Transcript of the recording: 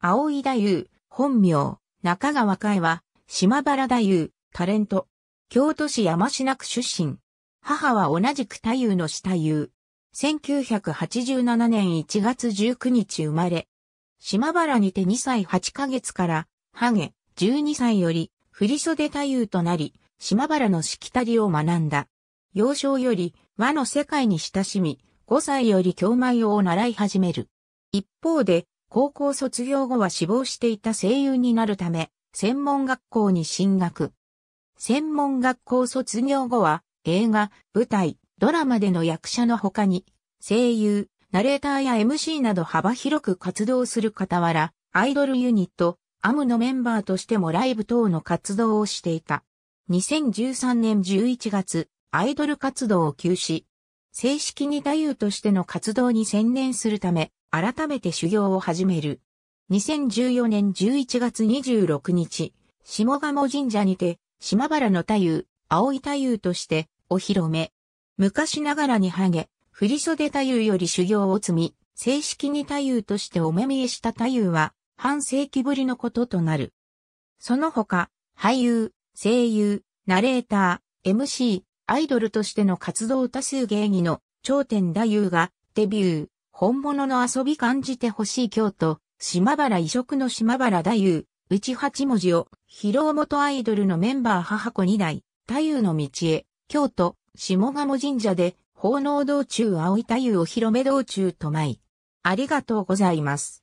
青井太夫、本名、中川海は、島原太夫、タレント。京都市山科区出身。母は同じく太夫の下優。1987年1月19日生まれ。島原にて2歳8ヶ月から、ハゲ、12歳より、振袖太夫となり、島原のしきたりを学んだ。幼少より和の世界に親しみ、5歳より京米を習い始める。一方で、高校卒業後は志望していた声優になるため、専門学校に進学。専門学校卒業後は、映画、舞台、ドラマでの役者の他に、声優、ナレーターや MC など幅広く活動する傍ら、アイドルユニット、アムのメンバーとしてもライブ等の活動をしていた。2013年11月、アイドル活動を休止。正式に太夫としての活動に専念するため、改めて修行を始める。2014年11月26日、下鴨神社にて、島原の太夫、青い太夫として、お披露目。昔ながらにハゲ、振袖太夫より修行を積み、正式に太夫としてお目見えした太夫は、半世紀ぶりのこととなる。その他、俳優、声優、ナレーター、MC、アイドルとしての活動多数芸人の頂点太夫がデビュー。本物の遊び感じてほしい京都、島原移植の島原太夫、内八文字を、広尾元アイドルのメンバー母子二代、太夫の道へ、京都、下鴨神社で、奉納道中青い太夫お披露目道中と舞い。ありがとうございます。